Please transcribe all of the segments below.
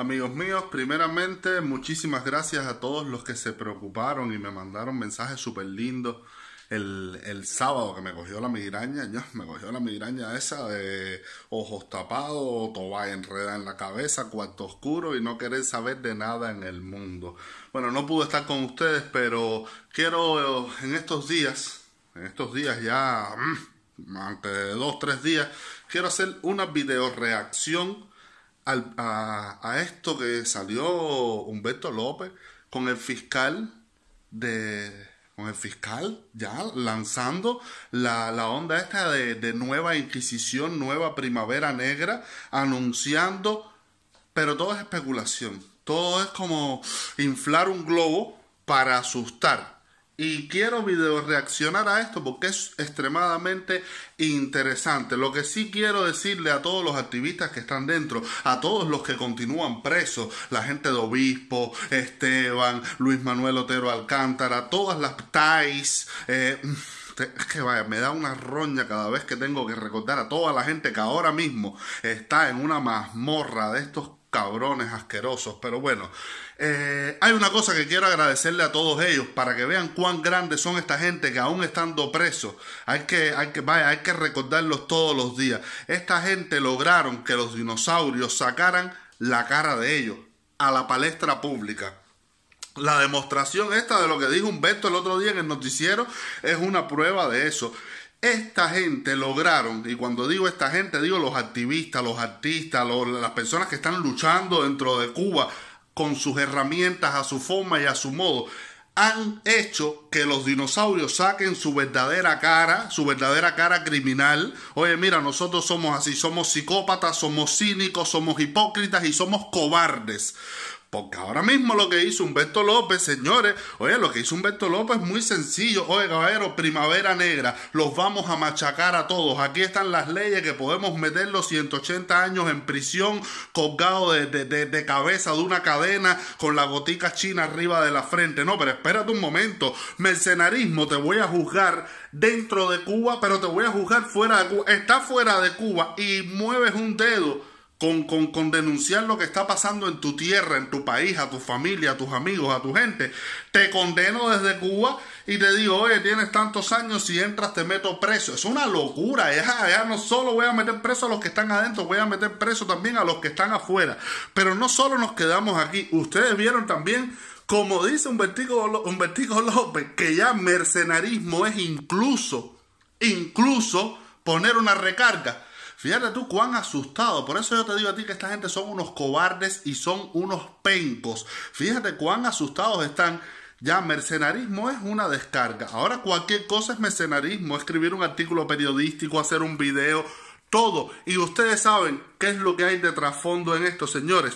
Amigos míos, primeramente muchísimas gracias a todos los que se preocuparon y me mandaron mensajes súper lindos el, el, sábado que me cogió la migraña, yo, me cogió la migraña esa de ojos tapados, toba enredada en la cabeza, cuarto oscuro y no querer saber de nada en el mundo. Bueno, no pude estar con ustedes, pero quiero en estos días, en estos días ya, mm, antes de dos, tres días, quiero hacer una video reacción a, esto que salió Humberto López con el fiscal de con el fiscal ya lanzando la, onda esta de, de nueva inquisición, nueva primavera negra, anunciando, pero todo es especulación, todo es como inflar un globo para asustar, y quiero video reaccionar a esto porque es extremadamente interesante. Lo que sí quiero decirle a todos los activistas que están dentro, a todos los que continúan presos, la gente de Obispo, Esteban, Luis Manuel Otero Alcántara, todas las TAIs, eh, es que vaya, me da una roña cada vez que tengo que recordar a toda la gente que ahora mismo está en una mazmorra de estos cabrones asquerosos, pero bueno, eh, hay una cosa que quiero agradecerle a todos ellos para que vean cuán grandes son esta gente que aún estando presos, hay que, hay que, vaya, hay que recordarlos todos los días. Esta gente lograron que los dinosaurios sacaran la cara de ellos a la palestra pública. La demostración esta de lo que dijo Humberto el otro día en el noticiero es una prueba de eso. Esta gente lograron, y cuando digo esta gente, digo los activistas, los artistas, las personas que están luchando dentro de Cuba con sus herramientas, a su forma y a su modo, han hecho que los dinosaurios saquen su verdadera cara, su verdadera cara criminal. Oye, mira, nosotros somos así, somos psicópatas, somos cínicos, somos hipócritas y somos cobardes. Porque ahora mismo lo que hizo Humberto López, señores, oye, lo que hizo Humberto López es muy sencillo. Oye, caballero, primavera negra, los vamos a machacar a todos. Aquí están las leyes que podemos meter los 180 años en prisión, colgado de, cabeza de una cadena con la gotica china arriba de la frente. No, pero espérate un momento. Mercenarismo, te voy a juzgar dentro de Cuba, pero te voy a juzgar fuera de Cuba. fuera de Cuba y mueves un dedo con, denunciar lo que está pasando en tu tierra, en tu país, a tu familia, a tus amigos, a tu gente. Te condeno desde Cuba y te digo, oye, tienes tantos años, si entras te meto preso. Es una locura, ya, ah, ya no solo voy a meter preso a los que están adentro, voy a meter preso también a los que están afuera. Pero no solo nos quedamos aquí, ustedes vieron también como dice Humbertico, López, que ya mercenarismo es incluso, incluso poner una recarga. Fíjate tú cuán asustado. Por eso yo te digo a ti que esta gente son unos cobardes y son unos pencos. Fíjate cuán asustados están. Ya, mercenarismo es una descarga. Ahora cualquier cosa es mercenarismo. Escribir un artículo periodístico, hacer un video, todo. Y ustedes saben qué es lo que hay de trasfondo en esto, señores.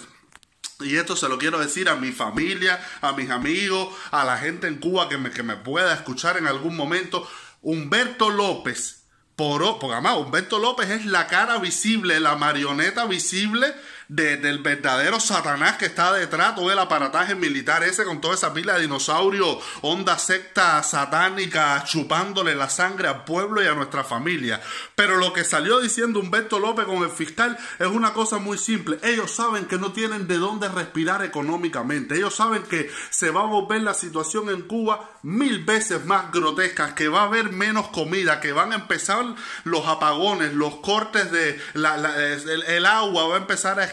Y esto se lo quiero decir a mi familia, a mis amigos, a la gente en Cuba que me, que me pueda escuchar en algún momento. Humberto López por, porque además Humberto López es la cara visible, la marioneta visible del verdadero Satanás que está detrás, todo el aparataje militar ese con toda esa pila de dinosaurios, onda secta satánica, chupándole la sangre al pueblo y a nuestra familia. Pero lo que salió diciendo Humberto López con el fiscal es una cosa muy simple. Ellos saben que no tienen de dónde respirar económicamente. Ellos saben que se va a volver la situación en Cuba mil veces más grotesca, que va a haber menos comida, que van a empezar los apagones, los cortes de el agua, va a empezar a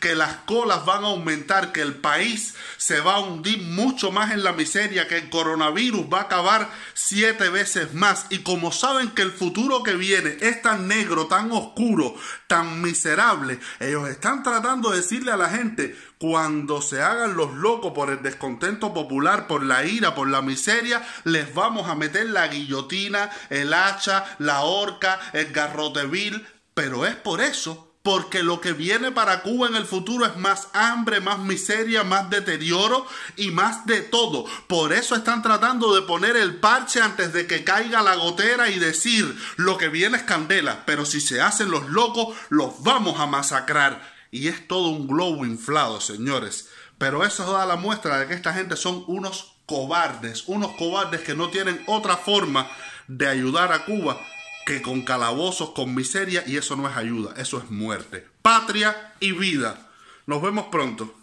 que las colas van a aumentar, que el país se va a hundir mucho más en la miseria, que el coronavirus va a acabar siete veces más. Y como saben que el futuro que viene es tan negro, tan oscuro, tan miserable, ellos están tratando de decirle a la gente, cuando se hagan los locos por el descontento popular, por la ira, por la miseria, les vamos a meter la guillotina, el hacha, la horca, el garrote vil. Pero es por eso porque lo que viene para Cuba en el futuro es más hambre, más miseria, más deterioro y más de todo. Por eso están tratando de poner el parche antes de que caiga la gotera y decir lo que viene es candela, pero si se hacen los locos, los vamos a masacrar. Y es todo un globo inflado, señores. Pero eso da la muestra de que esta gente son unos cobardes, unos cobardes que no tienen otra forma de ayudar a Cuba que con calabozos, con miseria, y eso no es ayuda, eso es muerte. Patria y vida. Nos vemos pronto.